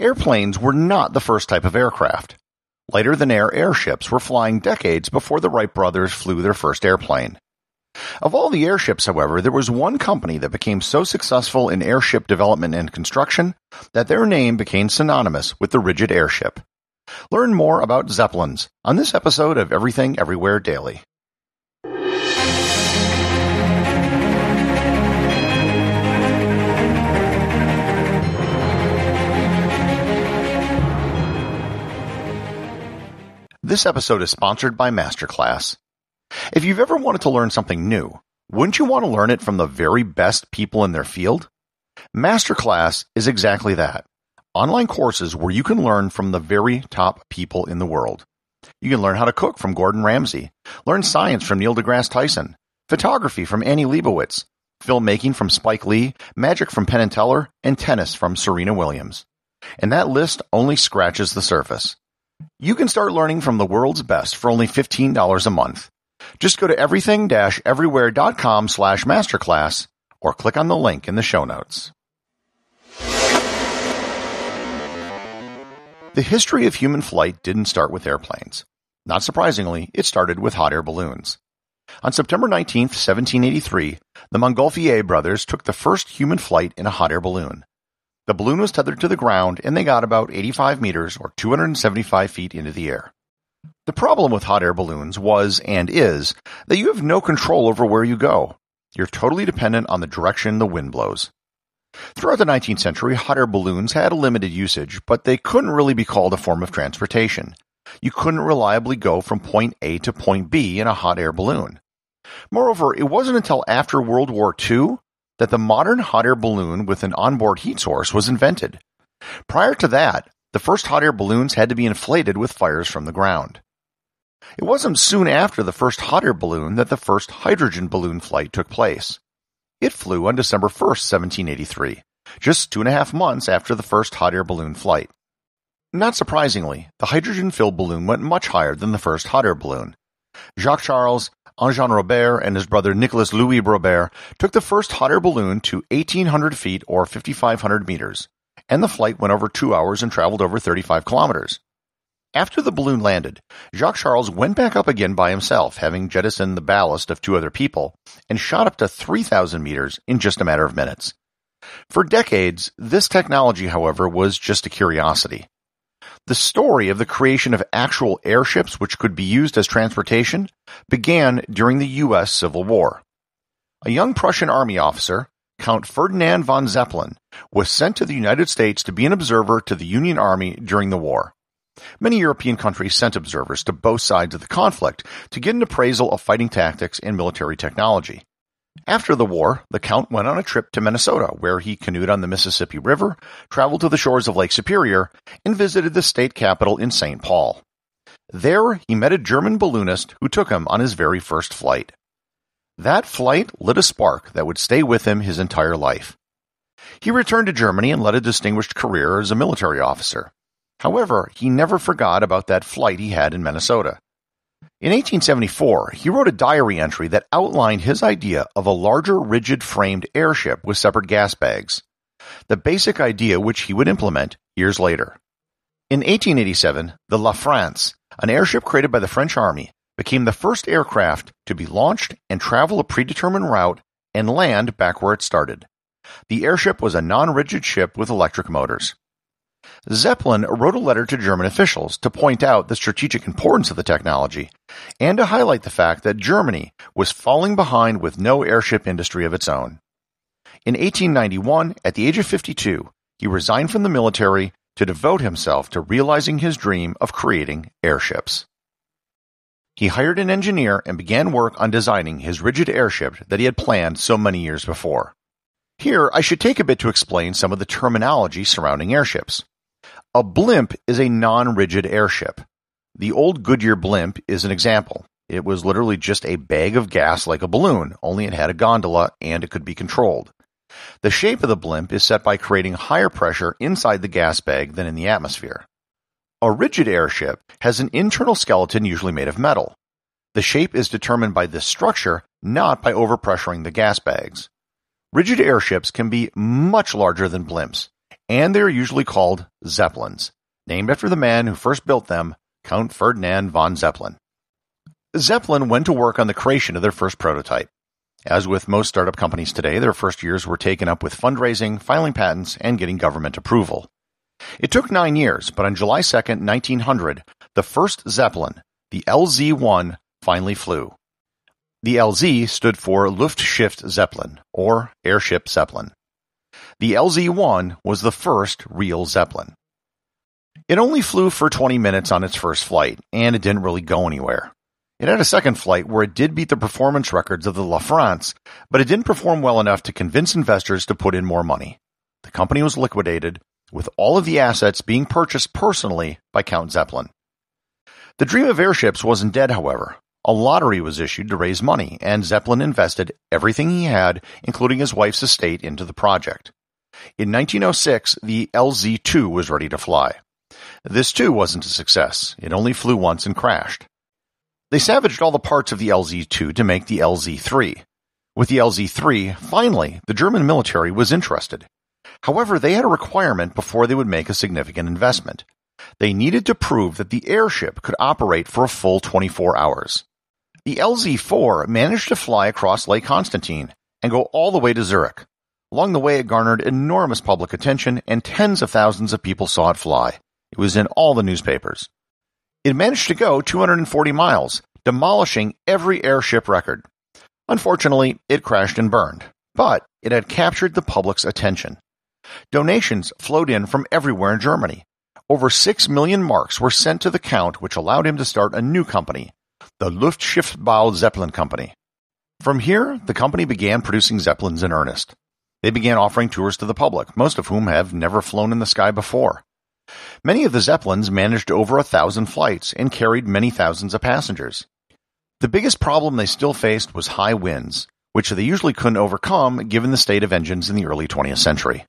Airplanes were not the first type of aircraft. Lighter than air airships were flying decades before the Wright brothers flew their first airplane. Of all the airships, however, there was one company that became so successful in airship development and construction that their name became synonymous with the rigid airship. Learn more about Zeppelins on this episode of Everything Everywhere Daily. This episode is sponsored by Masterclass. If you've ever wanted to learn something new, wouldn't you want to learn it from the very best people in their field? Masterclass is exactly that. Online courses where you can learn from the very top people in the world. You can learn how to cook from Gordon Ramsay, learn science from Neil deGrasse Tyson, photography from Annie Leibovitz, filmmaking from Spike Lee, magic from Penn and Teller, and tennis from Serena Williams. And that list only scratches the surface. You can start learning from the world's best for only $15 a month. Just go to everything-everywhere.com slash masterclass or click on the link in the show notes. The history of human flight didn't start with airplanes. Not surprisingly, it started with hot air balloons. On September 19, 1783, the Montgolfier brothers took the first human flight in a hot air balloon. The balloon was tethered to the ground and they got about 85 meters or 275 feet into the air. The problem with hot air balloons was and is that you have no control over where you go. You're totally dependent on the direction the wind blows. Throughout the 19th century, hot air balloons had a limited usage, but they couldn't really be called a form of transportation. You couldn't reliably go from point A to point B in a hot air balloon. Moreover, it wasn't until after World War II that the modern hot air balloon with an onboard heat source was invented. Prior to that, the first hot air balloons had to be inflated with fires from the ground. It wasn't soon after the first hot air balloon that the first hydrogen balloon flight took place. It flew on December 1, 1783, just two and a half months after the first hot air balloon flight. Not surprisingly, the hydrogen filled balloon went much higher than the first hot air balloon. Jacques Charles Jean Robert and his brother Nicolas Louis Robert took the first hot air balloon to 1,800 feet or 5,500 meters, and the flight went over two hours and traveled over 35 kilometers. After the balloon landed, Jacques Charles went back up again by himself, having jettisoned the ballast of two other people, and shot up to 3,000 meters in just a matter of minutes. For decades, this technology, however, was just a curiosity. The story of the creation of actual airships which could be used as transportation began during the U.S. Civil War. A young Prussian army officer, Count Ferdinand von Zeppelin, was sent to the United States to be an observer to the Union Army during the war. Many European countries sent observers to both sides of the conflict to get an appraisal of fighting tactics and military technology. After the war, the Count went on a trip to Minnesota, where he canoed on the Mississippi River, traveled to the shores of Lake Superior, and visited the state capital in St. Paul. There, he met a German balloonist who took him on his very first flight. That flight lit a spark that would stay with him his entire life. He returned to Germany and led a distinguished career as a military officer. However, he never forgot about that flight he had in Minnesota. In 1874, he wrote a diary entry that outlined his idea of a larger rigid framed airship with separate gas bags, the basic idea which he would implement years later. In 1887, the La France, an airship created by the French Army, became the first aircraft to be launched and travel a predetermined route and land back where it started. The airship was a non rigid ship with electric motors. Zeppelin wrote a letter to German officials to point out the strategic importance of the technology and to highlight the fact that Germany was falling behind with no airship industry of its own. In 1891, at the age of 52, he resigned from the military to devote himself to realizing his dream of creating airships. He hired an engineer and began work on designing his rigid airship that he had planned so many years before. Here, I should take a bit to explain some of the terminology surrounding airships. A blimp is a non-rigid airship. The old Goodyear blimp is an example. It was literally just a bag of gas like a balloon, only it had a gondola and it could be controlled. The shape of the blimp is set by creating higher pressure inside the gas bag than in the atmosphere. A rigid airship has an internal skeleton usually made of metal. The shape is determined by this structure, not by overpressuring the gas bags. Rigid airships can be much larger than blimps, and they are usually called Zeppelins, named after the man who first built them, Count Ferdinand von Zeppelin. Zeppelin went to work on the creation of their first prototype. As with most startup companies today, their first years were taken up with fundraising, filing patents, and getting government approval. It took nine years, but on July 2, 1900, the first Zeppelin, the LZ 1, finally flew. The LZ stood for Luftschiff Zeppelin, or Airship Zeppelin the LZ-1 was the first real Zeppelin. It only flew for 20 minutes on its first flight, and it didn't really go anywhere. It had a second flight where it did beat the performance records of the La France, but it didn't perform well enough to convince investors to put in more money. The company was liquidated, with all of the assets being purchased personally by Count Zeppelin. The dream of airships wasn't dead, however. A lottery was issued to raise money, and Zeppelin invested everything he had, including his wife's estate, into the project. In 1906, the LZ-2 was ready to fly. This too wasn't a success. It only flew once and crashed. They savaged all the parts of the LZ-2 to make the LZ-3. With the LZ-3, finally, the German military was interested. However, they had a requirement before they would make a significant investment. They needed to prove that the airship could operate for a full 24 hours. The LZ-4 managed to fly across Lake Constantine and go all the way to Zurich. Along the way, it garnered enormous public attention and tens of thousands of people saw it fly. It was in all the newspapers. It managed to go 240 miles, demolishing every airship record. Unfortunately, it crashed and burned, but it had captured the public's attention. Donations flowed in from everywhere in Germany. Over 6 million marks were sent to the Count, which allowed him to start a new company, the Luftschiffbau Zeppelin Company. From here, the company began producing Zeppelins in earnest. They began offering tours to the public, most of whom have never flown in the sky before. Many of the Zeppelins managed over a thousand flights and carried many thousands of passengers. The biggest problem they still faced was high winds, which they usually couldn't overcome given the state of engines in the early 20th century.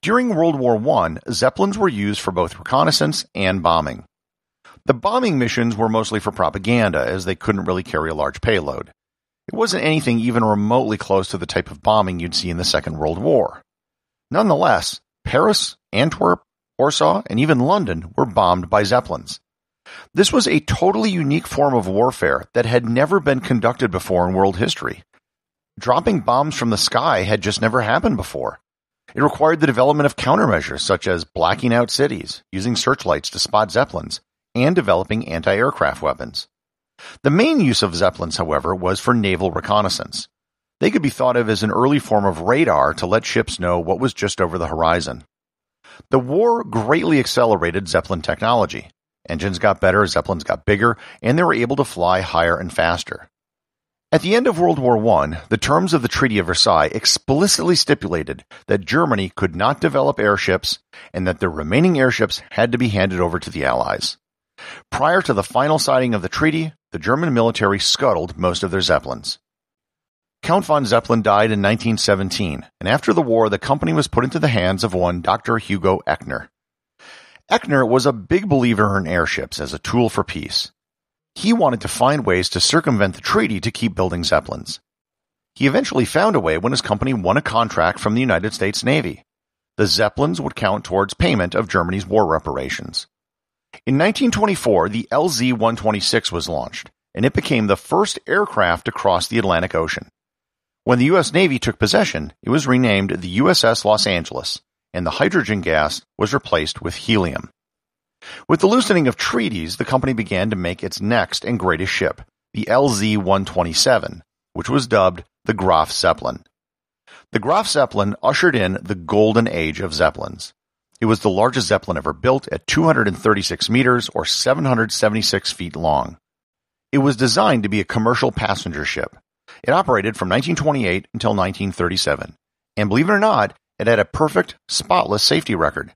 During World War I, Zeppelins were used for both reconnaissance and bombing. The bombing missions were mostly for propaganda, as they couldn't really carry a large payload. It wasn't anything even remotely close to the type of bombing you'd see in the Second World War. Nonetheless, Paris, Antwerp, Warsaw, and even London were bombed by Zeppelins. This was a totally unique form of warfare that had never been conducted before in world history. Dropping bombs from the sky had just never happened before. It required the development of countermeasures such as blacking out cities, using searchlights to spot Zeppelins, and developing anti aircraft weapons. The main use of Zeppelins, however, was for naval reconnaissance. They could be thought of as an early form of radar to let ships know what was just over the horizon. The war greatly accelerated Zeppelin technology. Engines got better, Zeppelins got bigger, and they were able to fly higher and faster. At the end of World War I, the terms of the Treaty of Versailles explicitly stipulated that Germany could not develop airships and that the remaining airships had to be handed over to the Allies. Prior to the final signing of the treaty, the German military scuttled most of their Zeppelins. Count von Zeppelin died in 1917, and after the war, the company was put into the hands of one Dr. Hugo Eckner. Eckner was a big believer in airships as a tool for peace. He wanted to find ways to circumvent the treaty to keep building Zeppelins. He eventually found a way when his company won a contract from the United States Navy. The Zeppelins would count towards payment of Germany's war reparations. In 1924, the LZ-126 was launched, and it became the first aircraft to cross the Atlantic Ocean. When the U.S. Navy took possession, it was renamed the USS Los Angeles, and the hydrogen gas was replaced with helium. With the loosening of treaties, the company began to make its next and greatest ship, the LZ-127, which was dubbed the Graf Zeppelin. The Graf Zeppelin ushered in the golden age of Zeppelins. It was the largest Zeppelin ever built at 236 meters or 776 feet long. It was designed to be a commercial passenger ship. It operated from 1928 until 1937. And believe it or not, it had a perfect, spotless safety record.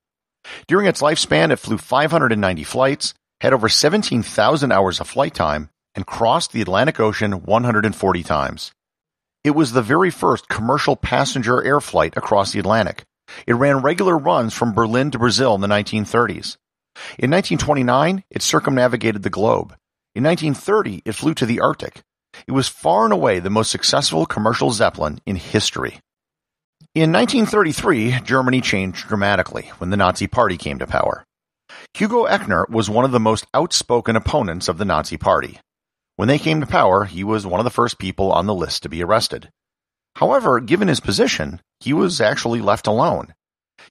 During its lifespan, it flew 590 flights, had over 17,000 hours of flight time, and crossed the Atlantic Ocean 140 times. It was the very first commercial passenger air flight across the Atlantic, it ran regular runs from Berlin to Brazil in the 1930s. In 1929, it circumnavigated the globe. In 1930, it flew to the Arctic. It was far and away the most successful commercial Zeppelin in history. In 1933, Germany changed dramatically when the Nazi Party came to power. Hugo Eckner was one of the most outspoken opponents of the Nazi Party. When they came to power, he was one of the first people on the list to be arrested. However, given his position, he was actually left alone.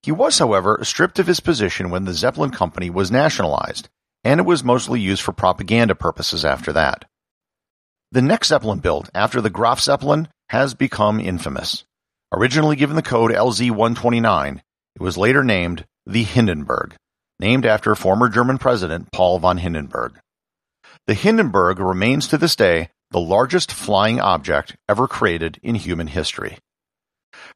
He was, however, stripped of his position when the Zeppelin Company was nationalized, and it was mostly used for propaganda purposes after that. The next Zeppelin built after the Graf Zeppelin has become infamous. Originally given the code LZ 129, it was later named the Hindenburg, named after former German President Paul von Hindenburg. The Hindenburg remains to this day the largest flying object ever created in human history.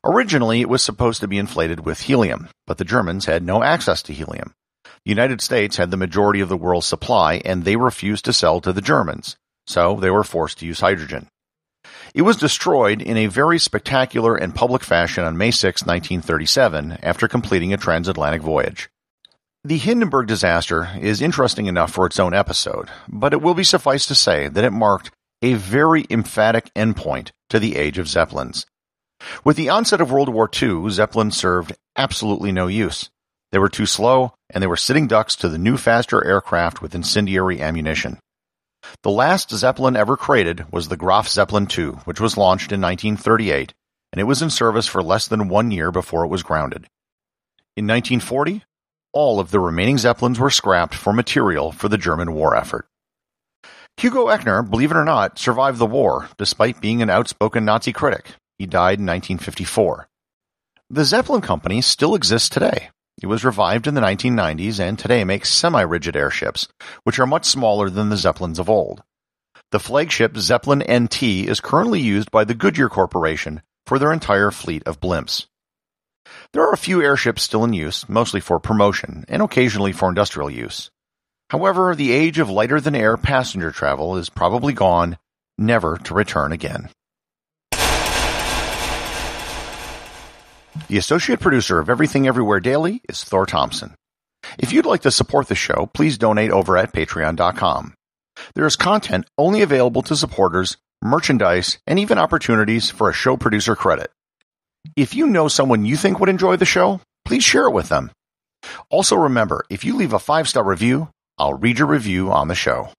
Originally, it was supposed to be inflated with helium, but the Germans had no access to helium. The United States had the majority of the world's supply, and they refused to sell to the Germans, so they were forced to use hydrogen. It was destroyed in a very spectacular and public fashion on May 6, 1937, after completing a transatlantic voyage. The Hindenburg disaster is interesting enough for its own episode, but it will be suffice to say that it marked a very emphatic endpoint to the age of Zeppelins. With the onset of World War II, Zeppelins served absolutely no use. They were too slow, and they were sitting ducks to the new faster aircraft with incendiary ammunition. The last Zeppelin ever created was the Graf Zeppelin II, which was launched in 1938, and it was in service for less than one year before it was grounded. In 1940, all of the remaining Zeppelins were scrapped for material for the German war effort. Hugo Eckner, believe it or not, survived the war, despite being an outspoken Nazi critic. He died in 1954. The Zeppelin company still exists today. It was revived in the 1990s and today makes semi-rigid airships, which are much smaller than the Zeppelins of old. The flagship Zeppelin NT is currently used by the Goodyear Corporation for their entire fleet of blimps. There are a few airships still in use, mostly for promotion and occasionally for industrial use. However, the age of lighter than air passenger travel is probably gone, never to return again. The associate producer of Everything Everywhere Daily is Thor Thompson. If you'd like to support the show, please donate over at patreon.com. There is content only available to supporters, merchandise, and even opportunities for a show producer credit. If you know someone you think would enjoy the show, please share it with them. Also remember, if you leave a five-star review, I'll read your review on the show.